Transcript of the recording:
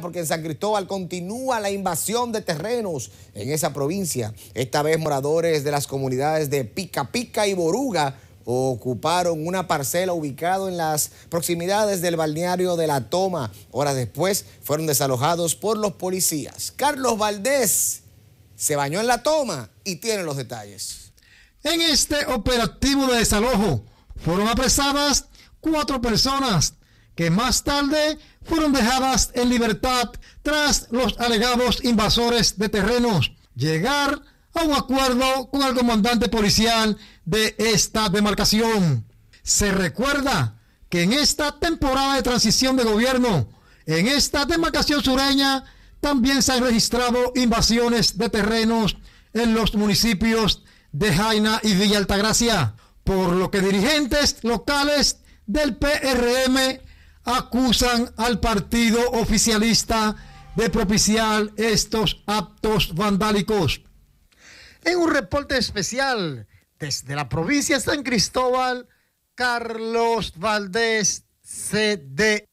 porque en San Cristóbal continúa la invasión de terrenos en esa provincia. Esta vez moradores de las comunidades de Pica Pica y Boruga ocuparon una parcela ubicada en las proximidades del balneario de La Toma. Horas después fueron desalojados por los policías. Carlos Valdés se bañó en La Toma y tiene los detalles. En este operativo de desalojo fueron apresadas cuatro personas que más tarde fueron dejadas en libertad tras los alegados invasores de terrenos llegar a un acuerdo con el comandante policial de esta demarcación. Se recuerda que en esta temporada de transición de gobierno, en esta demarcación sureña, también se han registrado invasiones de terrenos en los municipios de Jaina y Villa Altagracia, por lo que dirigentes locales del PRM acusan al partido oficialista de propiciar estos actos vandálicos. En un reporte especial desde la provincia de San Cristóbal, Carlos Valdés, CD.